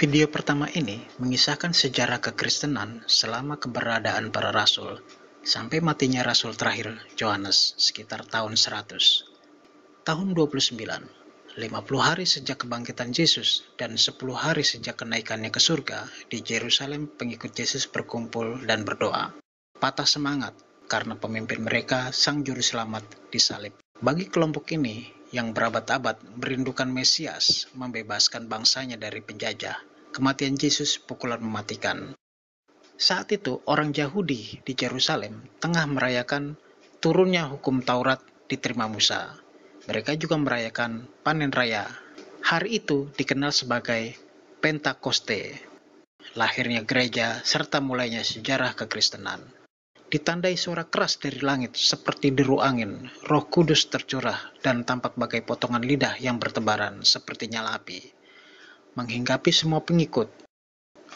Video pertama ini mengisahkan sejarah kekristenan selama keberadaan para rasul sampai matinya rasul terakhir Yohanes sekitar tahun 100. Tahun 29, 50 hari sejak kebangkitan Yesus dan 10 hari sejak kenaikannya ke surga di Yerusalem pengikut Yesus berkumpul dan berdoa. Patah semangat karena pemimpin mereka sang juru selamat disalib. Bagi kelompok ini, yang berabad-abad merindukan Mesias membebaskan bangsanya dari penjajah kematian Yesus pukulan mematikan. Saat itu orang Yahudi di Yerusalem tengah merayakan turunnya hukum Taurat diterima Musa. Mereka juga merayakan panen raya. Hari itu dikenal sebagai Pentakoste, lahirnya gereja serta mulainya sejarah kekristenan. Ditandai suara keras dari langit seperti deru angin, roh kudus tercurah dan tampak bagai potongan lidah yang bertebaran seperti nyala api menghinggapi semua pengikut.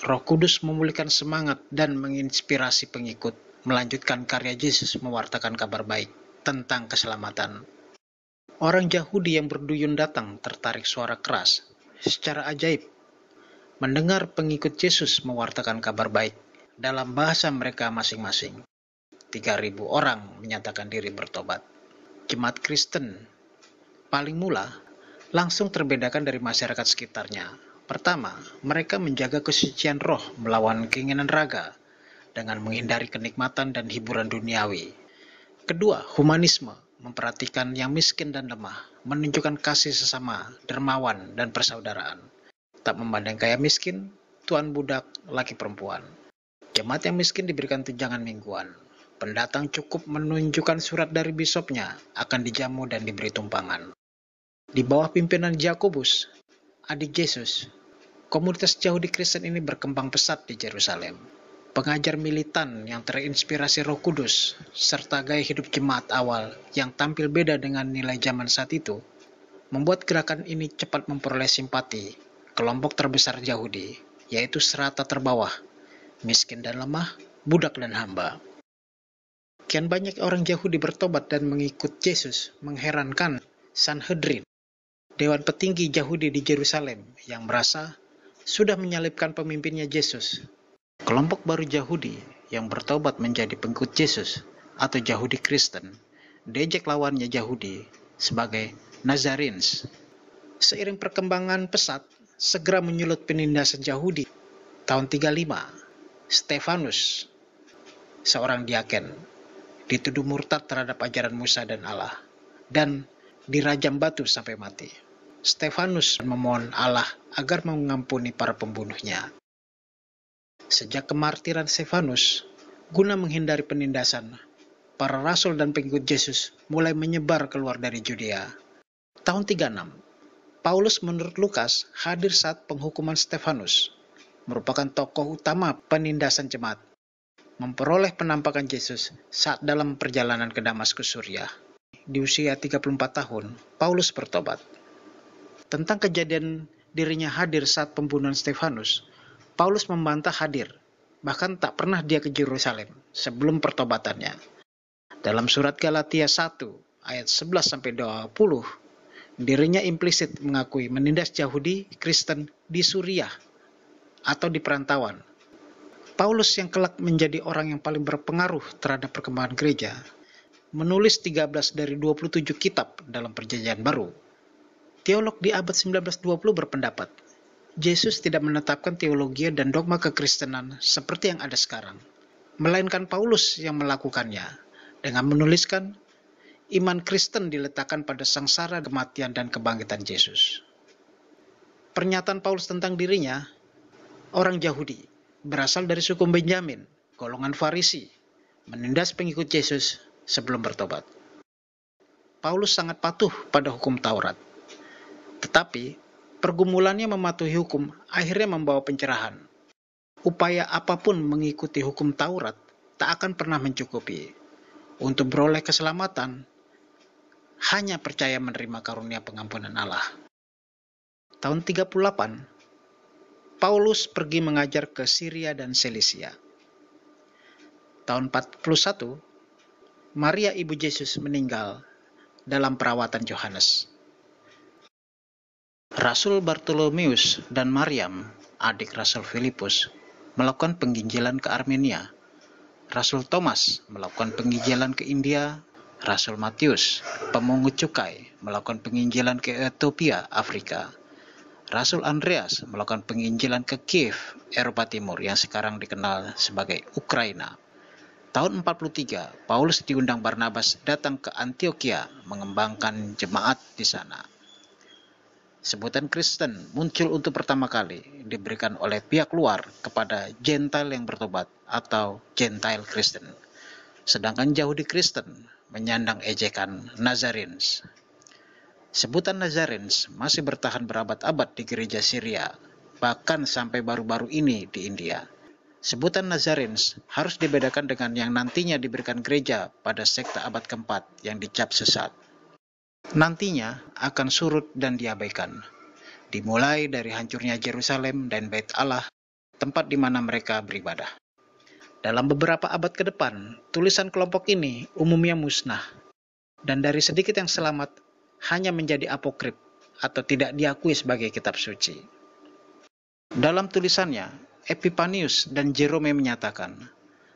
Roh Kudus memulihkan semangat dan menginspirasi pengikut melanjutkan karya Yesus mewartakan kabar baik tentang keselamatan. Orang Yahudi yang berduyun datang tertarik suara keras secara ajaib mendengar pengikut Yesus mewartakan kabar baik dalam bahasa mereka masing-masing. 3.000 orang menyatakan diri bertobat. Jemaat Kristen paling mula langsung terbedakan dari masyarakat sekitarnya. Pertama, mereka menjaga kesucian roh melawan keinginan raga dengan menghindari kenikmatan dan hiburan duniawi. Kedua, humanisme memperhatikan yang miskin dan lemah, menunjukkan kasih sesama, dermawan, dan persaudaraan. Tak memandang kaya miskin, tuan budak, laki perempuan. Jemaat yang miskin diberikan tunjangan mingguan. Pendatang cukup menunjukkan surat dari bisopnya, akan dijamu dan diberi tumpangan. Di bawah pimpinan Jakobus, adik Yesus, komunitas Yahudi Kristen ini berkembang pesat di Yerusalem. Pengajar militan yang terinspirasi Roh Kudus serta gaya hidup jemaat awal yang tampil beda dengan nilai zaman saat itu membuat gerakan ini cepat memperoleh simpati kelompok terbesar Yahudi, yaitu serata terbawah, miskin dan lemah, budak dan hamba. Kian banyak orang Yahudi bertobat dan mengikut Yesus mengherankan Sanhedrin Dewan petinggi Yahudi di Jerusalem yang merasa sudah menyalibkan pemimpinnya Yesus. Kelompok baru Yahudi yang bertobat menjadi pengikut Yesus atau Yahudi Kristen, dejek lawannya Yahudi sebagai Nazarenes. Seiring perkembangan pesat, segera menyulut penindasan Yahudi. Tahun 35, Stefanus, seorang diaken, dituduh murtad terhadap ajaran Musa dan Allah, dan dirajam batu sampai mati. Stefanus memohon Allah agar mengampuni para pembunuhnya. Sejak kemartiran Stefanus, guna menghindari penindasan, para rasul dan pengikut Yesus mulai menyebar keluar dari Judea. Tahun 36, Paulus menurut Lukas hadir saat penghukuman Stefanus, merupakan tokoh utama penindasan jemaat, memperoleh penampakan Yesus saat dalam perjalanan ke Damaskus Suriah. Di usia 34 tahun, Paulus bertobat. Tentang kejadian dirinya hadir saat pembunuhan Stefanus, Paulus membantah hadir, bahkan tak pernah dia ke Yerusalem sebelum pertobatannya. Dalam surat Galatia 1 ayat 11 sampai 20, dirinya implisit mengakui menindas Yahudi Kristen di Suriah atau di perantauan. Paulus yang kelak menjadi orang yang paling berpengaruh terhadap perkembangan gereja, menulis 13 dari 27 kitab dalam perjanjian baru Teolog di abad 1920 berpendapat, Yesus tidak menetapkan teologi dan dogma kekristenan seperti yang ada sekarang, melainkan Paulus yang melakukannya dengan menuliskan iman Kristen diletakkan pada sengsara kematian dan kebangkitan Yesus. Pernyataan Paulus tentang dirinya, orang Yahudi, berasal dari suku Benjamin, golongan Farisi, menindas pengikut Yesus sebelum bertobat. Paulus sangat patuh pada hukum Taurat tetapi, pergumulannya mematuhi hukum akhirnya membawa pencerahan. Upaya apapun mengikuti hukum Taurat tak akan pernah mencukupi. Untuk beroleh keselamatan, hanya percaya menerima karunia pengampunan Allah. Tahun 38, Paulus pergi mengajar ke Syria dan Selisia. Tahun 41, Maria ibu Yesus meninggal dalam perawatan Yohanes. Rasul Bartolomeus dan Maryam, adik Rasul Filipus, melakukan penginjilan ke Armenia. Rasul Thomas melakukan penginjilan ke India. Rasul Matius, pemungut cukai, melakukan penginjilan ke Ethiopia, Afrika. Rasul Andreas melakukan penginjilan ke Kiev, Eropa Timur yang sekarang dikenal sebagai Ukraina. Tahun 43, Paulus diundang Barnabas datang ke Antioquia mengembangkan jemaat di sana. Sebutan Kristen muncul untuk pertama kali diberikan oleh pihak luar kepada Gentile yang bertobat atau Gentile Kristen. Sedangkan Yahudi Kristen menyandang ejekan Nazarenes. Sebutan Nazarenes masih bertahan berabad-abad di gereja Syria, bahkan sampai baru-baru ini di India. Sebutan Nazarenes harus dibedakan dengan yang nantinya diberikan gereja pada sekte abad keempat yang dicap sesat nantinya akan surut dan diabaikan. Dimulai dari hancurnya Jerusalem dan Bait Allah, tempat di mana mereka beribadah. Dalam beberapa abad ke depan, tulisan kelompok ini umumnya musnah, dan dari sedikit yang selamat hanya menjadi apokrip atau tidak diakui sebagai kitab suci. Dalam tulisannya, Epiphanius dan Jerome menyatakan,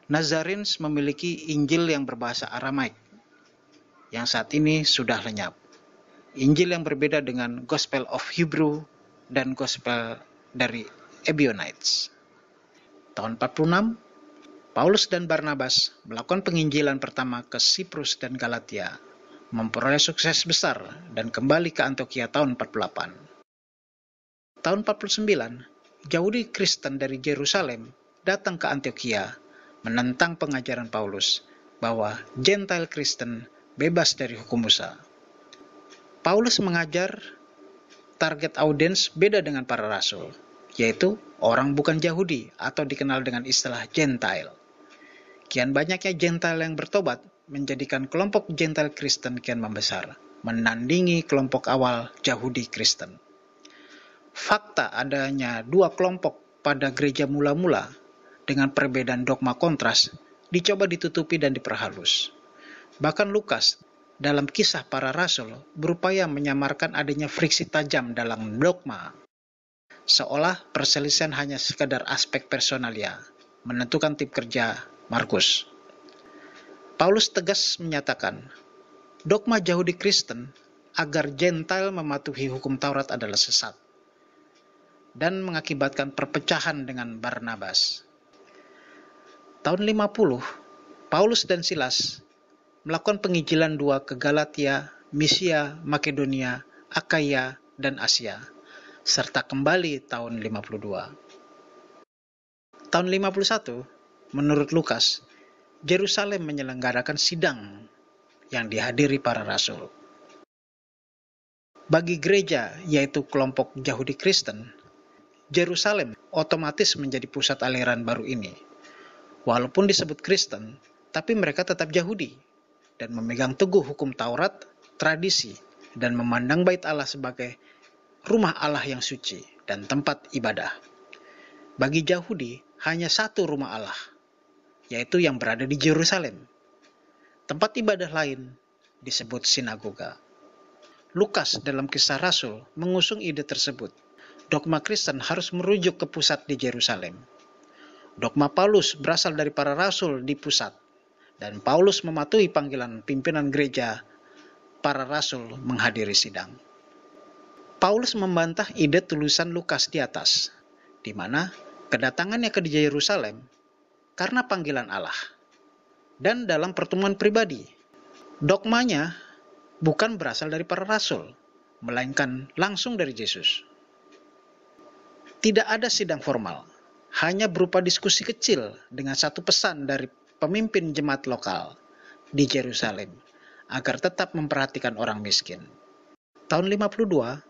Nazarins memiliki Injil yang berbahasa Aramaik, yang saat ini sudah lenyap. Injil yang berbeda dengan Gospel of Hebrew dan Gospel dari Ebionites. Tahun 46, Paulus dan Barnabas melakukan penginjilan pertama ke Siprus dan Galatia, memperoleh sukses besar dan kembali ke Antioquia tahun 48. Tahun 49, Yahudi Kristen dari Yerusalem datang ke Antioquia menentang pengajaran Paulus bahwa Gentile Kristen bebas dari hukum Musa. Paulus mengajar target audiens beda dengan para rasul, yaitu orang bukan Yahudi atau dikenal dengan istilah Gentile. Kian banyaknya Gentile yang bertobat menjadikan kelompok Gentile Kristen kian membesar, menandingi kelompok awal Yahudi Kristen. Fakta adanya dua kelompok pada gereja mula-mula dengan perbedaan dogma kontras dicoba ditutupi dan diperhalus. Bahkan Lukas dalam kisah para rasul berupaya menyamarkan adanya friksi tajam dalam dogma. Seolah perselisihan hanya sekadar aspek personalia, ya, menentukan tip kerja Markus. Paulus tegas menyatakan, dogma Yahudi Kristen agar Gentile mematuhi hukum Taurat adalah sesat dan mengakibatkan perpecahan dengan Barnabas. Tahun 50, Paulus dan Silas melakukan penginjilan dua ke Galatia, Misia, Makedonia, Akaya, dan Asia, serta kembali tahun 52. Tahun 51, menurut Lukas, Jerusalem menyelenggarakan sidang yang dihadiri para rasul. Bagi gereja, yaitu kelompok Yahudi Kristen, Jerusalem otomatis menjadi pusat aliran baru ini. Walaupun disebut Kristen, tapi mereka tetap Yahudi dan memegang teguh hukum Taurat, tradisi, dan memandang bait Allah sebagai rumah Allah yang suci dan tempat ibadah. Bagi Yahudi, hanya satu rumah Allah, yaitu yang berada di Yerusalem. Tempat ibadah lain disebut sinagoga. Lukas dalam kisah Rasul mengusung ide tersebut. Dogma Kristen harus merujuk ke pusat di Yerusalem. Dogma Paulus berasal dari para rasul di pusat, dan Paulus mematuhi panggilan pimpinan gereja para rasul menghadiri sidang. Paulus membantah ide tulisan Lukas di atas, di mana kedatangannya ke Yerusalem karena panggilan Allah. Dan dalam pertemuan pribadi, dogmanya bukan berasal dari para rasul, melainkan langsung dari Yesus. Tidak ada sidang formal, hanya berupa diskusi kecil dengan satu pesan dari pemimpin jemaat lokal di Yerusalem agar tetap memperhatikan orang miskin. Tahun 52,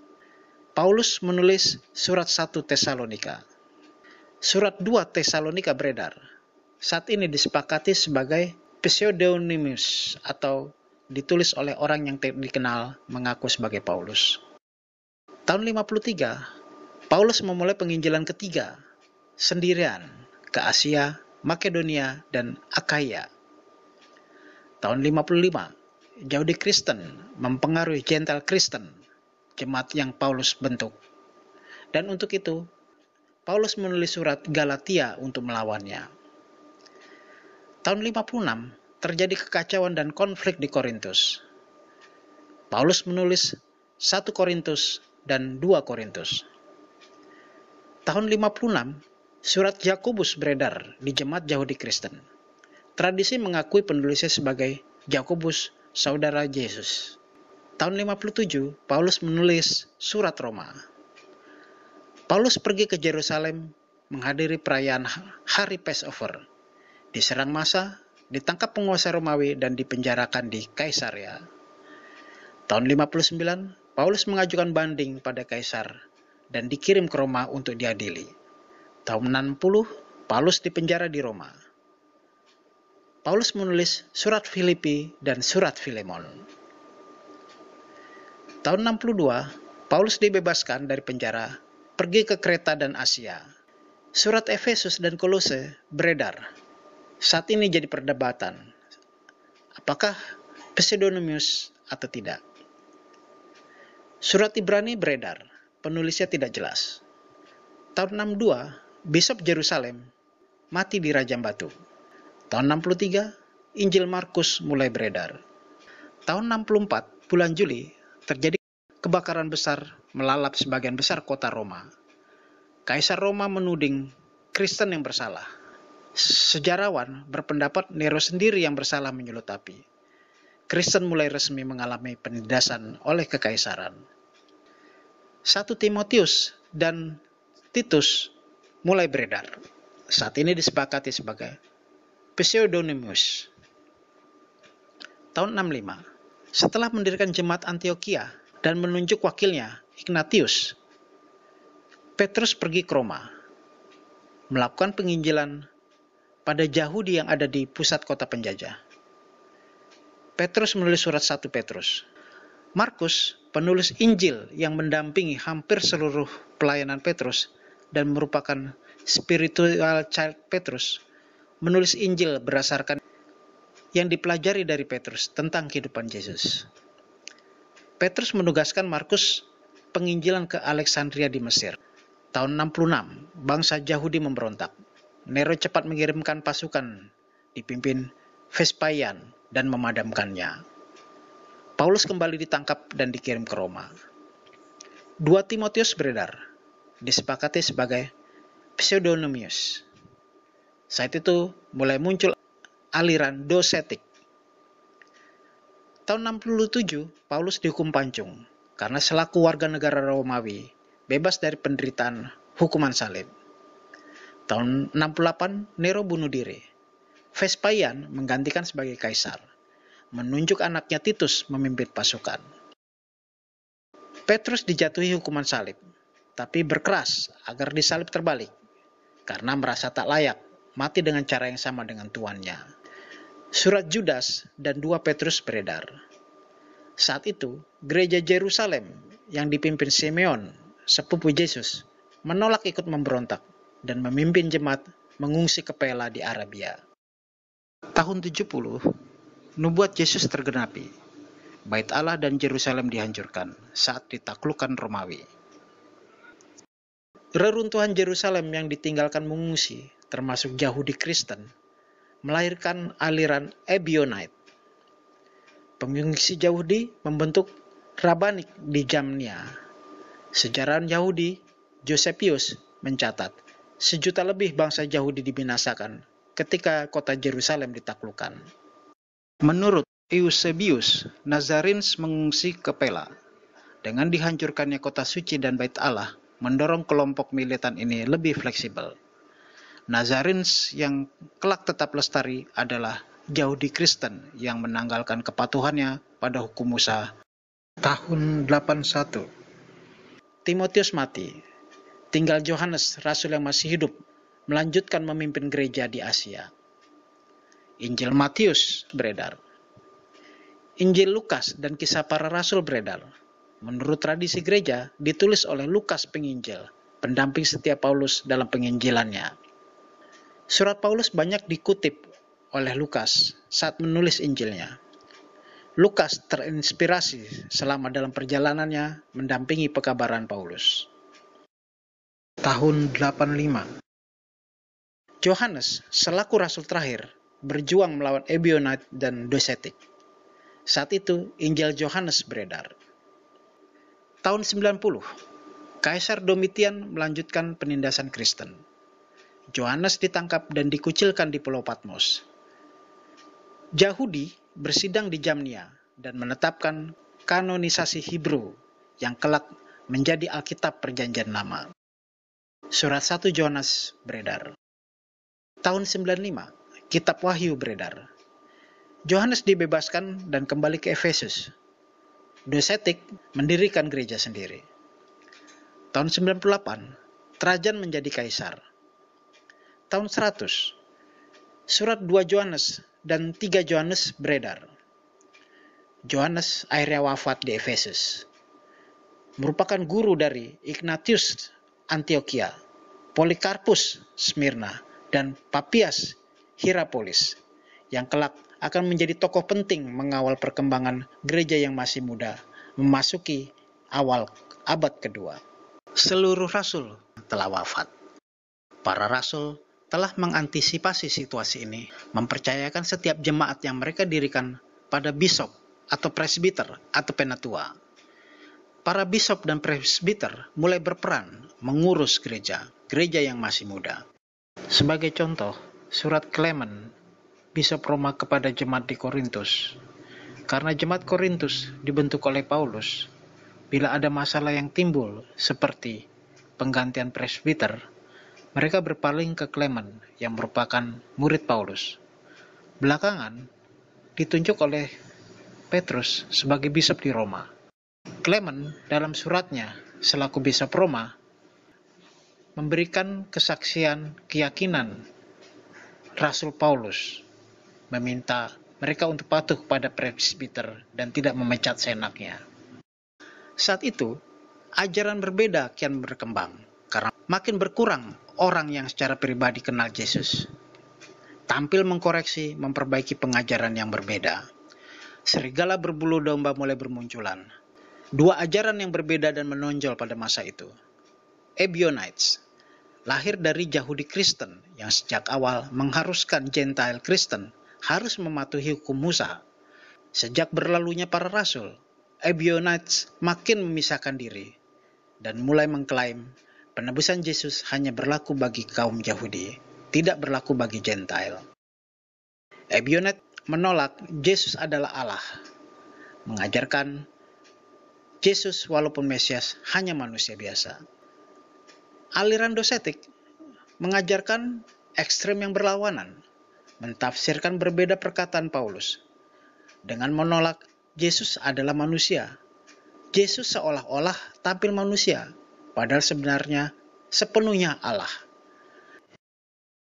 Paulus menulis surat 1 Tesalonika. Surat 2 Tesalonika beredar. Saat ini disepakati sebagai pseudonymus atau ditulis oleh orang yang dikenal mengaku sebagai Paulus. Tahun 53, Paulus memulai penginjilan ketiga sendirian ke Asia Makedonia, dan Akaya. Tahun 55, Yahudi Kristen mempengaruhi Gentile Kristen, jemaat yang Paulus bentuk. Dan untuk itu, Paulus menulis surat Galatia untuk melawannya. Tahun 56, terjadi kekacauan dan konflik di Korintus. Paulus menulis 1 Korintus dan 2 Korintus. Tahun 56, Surat Yakobus beredar di jemaat Yahudi Kristen. Tradisi mengakui penulisnya sebagai Yakobus, saudara Yesus. Tahun 57, Paulus menulis surat Roma. Paulus pergi ke Yerusalem menghadiri perayaan hari Passover. Diserang massa, ditangkap penguasa Romawi dan dipenjarakan di Kaisaria. Tahun 59, Paulus mengajukan banding pada kaisar dan dikirim ke Roma untuk diadili. Tahun 60, Paulus dipenjara di Roma. Paulus menulis surat Filipi dan surat Filemon. Tahun 62, Paulus dibebaskan dari penjara, pergi ke Kreta dan Asia. Surat Efesus dan Kolose beredar. Saat ini jadi perdebatan. Apakah pseudonymus atau tidak? Surat Ibrani beredar, penulisnya tidak jelas. Tahun 62, Bishop Jerusalem, mati di Rajam Batu. Tahun 63, Injil Markus mulai beredar. Tahun 64, bulan Juli, terjadi kebakaran besar melalap sebagian besar kota Roma. Kaisar Roma menuding Kristen yang bersalah. Sejarawan berpendapat Nero sendiri yang bersalah menyulut api. Kristen mulai resmi mengalami penindasan oleh kekaisaran. Satu Timotius dan Titus mulai beredar. Saat ini disepakati sebagai pseudonymus. Tahun 65, setelah mendirikan jemaat Antioquia dan menunjuk wakilnya, Ignatius, Petrus pergi ke Roma, melakukan penginjilan pada Yahudi yang ada di pusat kota penjajah. Petrus menulis surat 1 Petrus. Markus, penulis Injil yang mendampingi hampir seluruh pelayanan Petrus, dan merupakan spiritual child Petrus, menulis Injil berdasarkan yang dipelajari dari Petrus tentang kehidupan Yesus. Petrus menugaskan Markus penginjilan ke Alexandria di Mesir. Tahun 66, bangsa Yahudi memberontak. Nero cepat mengirimkan pasukan dipimpin Vespasian dan memadamkannya. Paulus kembali ditangkap dan dikirim ke Roma. Dua Timotius beredar, disepakati sebagai pseudonymous. Saat itu mulai muncul aliran dosetik. Tahun 67, Paulus dihukum pancung karena selaku warga negara Romawi bebas dari penderitaan hukuman salib. Tahun 68, Nero bunuh diri. Vespasian menggantikan sebagai kaisar, menunjuk anaknya Titus memimpin pasukan. Petrus dijatuhi hukuman salib tapi berkeras agar disalib terbalik, karena merasa tak layak mati dengan cara yang sama dengan tuannya. Surat Judas dan dua Petrus beredar. Saat itu, gereja Jerusalem yang dipimpin Simeon, sepupu Yesus, menolak ikut memberontak dan memimpin jemaat mengungsi ke Pela di Arabia. Tahun 70, nubuat Yesus tergenapi. Bait Allah dan Jerusalem dihancurkan saat ditaklukkan Romawi. Reruntuhan Jerusalem yang ditinggalkan mengungsi, termasuk Yahudi Kristen, melahirkan aliran Ebionite. Pengungsi Yahudi membentuk Rabanik di Jamnia. Sejarah Yahudi, Josepius, mencatat, sejuta lebih bangsa Yahudi dibinasakan ketika kota Jerusalem ditaklukkan. Menurut Eusebius, Nazarins mengungsi ke Pela. Dengan dihancurkannya kota suci dan bait Allah, mendorong kelompok militan ini lebih fleksibel. Nazarins yang kelak tetap lestari adalah Yahudi Kristen yang menanggalkan kepatuhannya pada hukum Musa tahun 81. Timotius mati. Tinggal Johannes rasul yang masih hidup, melanjutkan memimpin gereja di Asia. Injil Matius beredar. Injil Lukas dan kisah para rasul beredar menurut tradisi gereja, ditulis oleh Lukas penginjil, pendamping setia Paulus dalam penginjilannya. Surat Paulus banyak dikutip oleh Lukas saat menulis Injilnya. Lukas terinspirasi selama dalam perjalanannya mendampingi pekabaran Paulus. Tahun 85 Johannes, selaku rasul terakhir, berjuang melawan Ebionite dan Dosetik. Saat itu, Injil Johannes beredar. Tahun 90, Kaisar Domitian melanjutkan penindasan Kristen. Johannes ditangkap dan dikucilkan di Pulau Patmos. Yahudi bersidang di Jamnia dan menetapkan kanonisasi Hebrew yang kelak menjadi Alkitab Perjanjian Lama. Surat 1 Johannes beredar. Tahun 95, Kitab Wahyu beredar. Johannes dibebaskan dan kembali ke Efesus Dosetik mendirikan gereja sendiri. Tahun 98, Trajan menjadi kaisar. Tahun 100, surat 2 Johannes dan 3 Johannes beredar. Johannes akhirnya wafat di Efesus. Merupakan guru dari Ignatius Antioquia, Polikarpus Smyrna, dan Papias Hierapolis yang kelak akan menjadi tokoh penting mengawal perkembangan gereja yang masih muda, memasuki awal abad kedua. Seluruh rasul telah wafat. Para rasul telah mengantisipasi situasi ini, mempercayakan setiap jemaat yang mereka dirikan pada bisop atau presbiter atau penatua. Para bisop dan presbiter mulai berperan mengurus gereja, gereja yang masih muda. Sebagai contoh, surat Clement bisa Roma kepada jemaat di Korintus. Karena jemaat Korintus dibentuk oleh Paulus, bila ada masalah yang timbul seperti penggantian presbiter, mereka berpaling ke Clement yang merupakan murid Paulus. Belakangan, ditunjuk oleh Petrus sebagai bisep di Roma. Clement dalam suratnya selaku bisep Roma memberikan kesaksian keyakinan Rasul Paulus meminta mereka untuk patuh kepada presbiter dan tidak memecat senaknya. Saat itu, ajaran berbeda kian berkembang karena makin berkurang orang yang secara pribadi kenal Yesus. Tampil mengkoreksi, memperbaiki pengajaran yang berbeda. Serigala berbulu domba mulai bermunculan. Dua ajaran yang berbeda dan menonjol pada masa itu. Ebionites, lahir dari Yahudi Kristen yang sejak awal mengharuskan Gentile Kristen harus mematuhi hukum Musa. Sejak berlalunya para rasul, Ebionites makin memisahkan diri dan mulai mengklaim penebusan Yesus hanya berlaku bagi kaum Yahudi, tidak berlaku bagi Gentile. Ebionet menolak Yesus adalah Allah, mengajarkan Yesus walaupun Mesias hanya manusia biasa. Aliran dosetik mengajarkan ekstrem yang berlawanan, mentafsirkan berbeda perkataan Paulus. Dengan menolak Yesus adalah manusia. Yesus seolah-olah tampil manusia, padahal sebenarnya sepenuhnya Allah.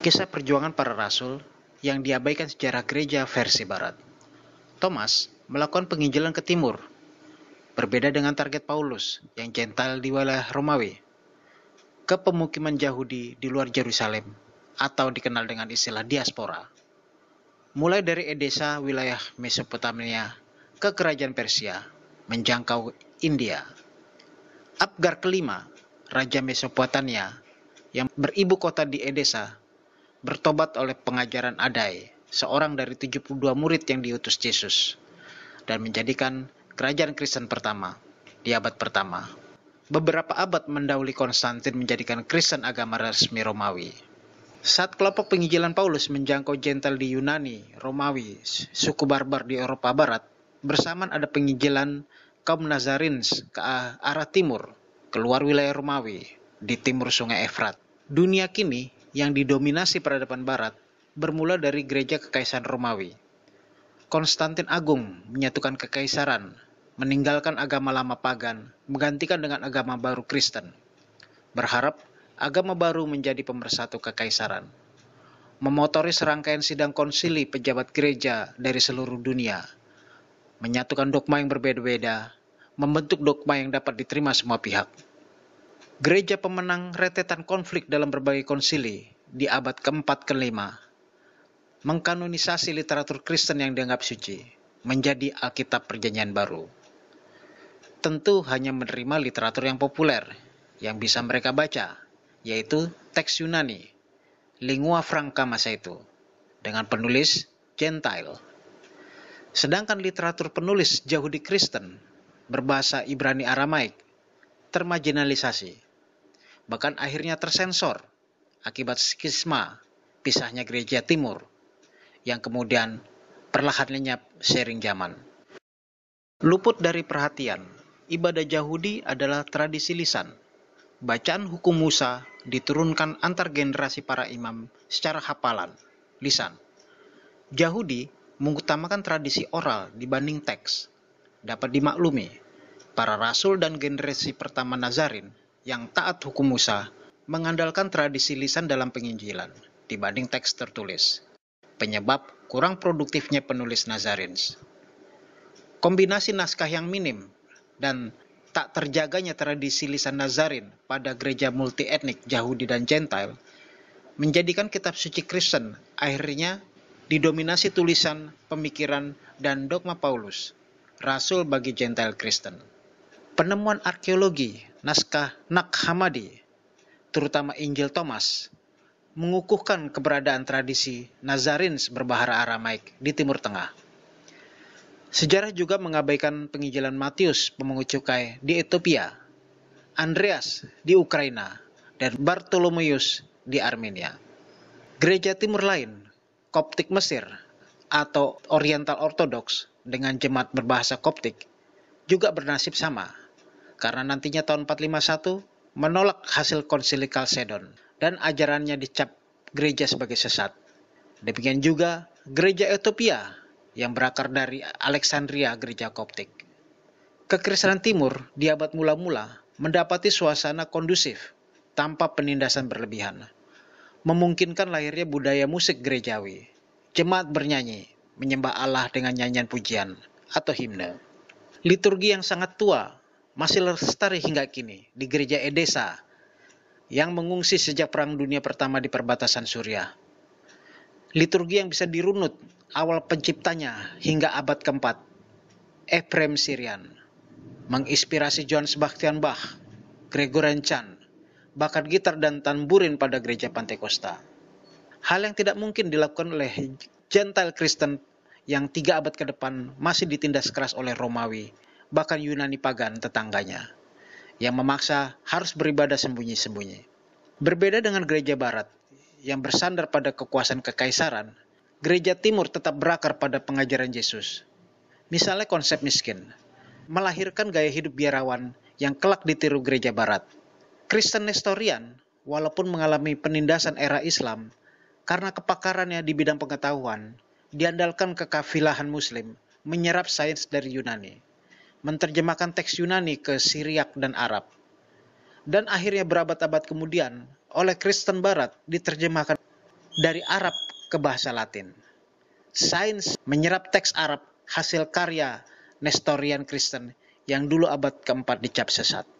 Kisah perjuangan para rasul yang diabaikan sejarah gereja versi barat. Thomas melakukan penginjilan ke timur, berbeda dengan target Paulus yang jental di wilayah Romawi, ke pemukiman Yahudi di luar Yerusalem atau dikenal dengan istilah diaspora. Mulai dari Edesa, wilayah Mesopotamia, ke kerajaan Persia, menjangkau India. Abgar kelima, Raja Mesopotamia, yang beribu kota di Edesa, bertobat oleh pengajaran Adai, seorang dari 72 murid yang diutus Yesus, dan menjadikan kerajaan Kristen pertama di abad pertama. Beberapa abad mendahului Konstantin menjadikan Kristen agama resmi Romawi. Saat kelompok penginjilan Paulus menjangkau Gentil di Yunani, Romawi, suku barbar di Eropa Barat, bersamaan ada penginjilan kaum Nazarins ke arah timur, keluar wilayah Romawi, di timur sungai Efrat. Dunia kini yang didominasi peradaban barat bermula dari gereja kekaisaran Romawi. Konstantin Agung menyatukan kekaisaran, meninggalkan agama lama pagan, menggantikan dengan agama baru Kristen. Berharap agama baru menjadi pemersatu kekaisaran. Memotori serangkaian sidang konsili pejabat gereja dari seluruh dunia, menyatukan dogma yang berbeda-beda, membentuk dogma yang dapat diterima semua pihak. Gereja pemenang retetan konflik dalam berbagai konsili di abad keempat kelima, mengkanonisasi literatur Kristen yang dianggap suci, menjadi Alkitab Perjanjian Baru. Tentu hanya menerima literatur yang populer, yang bisa mereka baca, yaitu teks Yunani, lingua franca masa itu, dengan penulis Gentile. Sedangkan literatur penulis Yahudi Kristen berbahasa Ibrani Aramaik termajinalisasi, bahkan akhirnya tersensor akibat skisma pisahnya gereja timur yang kemudian perlahan lenyap sering zaman. Luput dari perhatian, ibadah Yahudi adalah tradisi lisan, bacaan hukum Musa diturunkan antar generasi para imam secara hafalan, lisan. Yahudi mengutamakan tradisi oral dibanding teks. Dapat dimaklumi, para rasul dan generasi pertama Nazarin yang taat hukum Musa mengandalkan tradisi lisan dalam penginjilan dibanding teks tertulis. Penyebab kurang produktifnya penulis Nazarin. Kombinasi naskah yang minim dan tak terjaganya tradisi lisan Nazarin pada gereja multi etnik Yahudi dan Gentile, menjadikan kitab suci Kristen akhirnya didominasi tulisan, pemikiran, dan dogma Paulus, rasul bagi Gentile Kristen. Penemuan arkeologi naskah Nak Hamadi, terutama Injil Thomas, mengukuhkan keberadaan tradisi Nazarins berbahara Aramaik di Timur Tengah. Sejarah juga mengabaikan penginjilan Matius, pemungut cukai, di Ethiopia, Andreas di Ukraina, dan Bartolomeus di Armenia. Gereja timur lain, Koptik Mesir atau Oriental Orthodox dengan jemaat berbahasa Koptik, juga bernasib sama, karena nantinya tahun 451 menolak hasil konsili Kalsedon dan ajarannya dicap gereja sebagai sesat. Demikian juga gereja Ethiopia yang berakar dari Alexandria gereja Koptik. Kekristenan Timur di abad mula-mula mendapati suasana kondusif tanpa penindasan berlebihan. Memungkinkan lahirnya budaya musik gerejawi. Jemaat bernyanyi, menyembah Allah dengan nyanyian pujian atau himne. Liturgi yang sangat tua masih lestari hingga kini di gereja Edesa yang mengungsi sejak Perang Dunia Pertama di perbatasan Suriah liturgi yang bisa dirunut awal penciptanya hingga abad keempat. Ephrem Sirian menginspirasi John Sebastian Bach, Gregorian Chan, bakat gitar dan tamburin pada gereja Pantekosta. Hal yang tidak mungkin dilakukan oleh Gentile Kristen yang tiga abad ke depan masih ditindas keras oleh Romawi, bahkan Yunani pagan tetangganya, yang memaksa harus beribadah sembunyi-sembunyi. Berbeda dengan gereja barat, yang bersandar pada kekuasaan kekaisaran, gereja timur tetap berakar pada pengajaran Yesus. Misalnya konsep miskin, melahirkan gaya hidup biarawan yang kelak ditiru gereja barat. Kristen Nestorian, walaupun mengalami penindasan era Islam, karena kepakarannya di bidang pengetahuan, diandalkan kekafilahan muslim, menyerap sains dari Yunani, menerjemahkan teks Yunani ke Syriak dan Arab. Dan akhirnya berabad-abad kemudian, oleh Kristen Barat diterjemahkan dari Arab ke bahasa Latin. Sains menyerap teks Arab hasil karya Nestorian Kristen yang dulu abad keempat dicap sesat.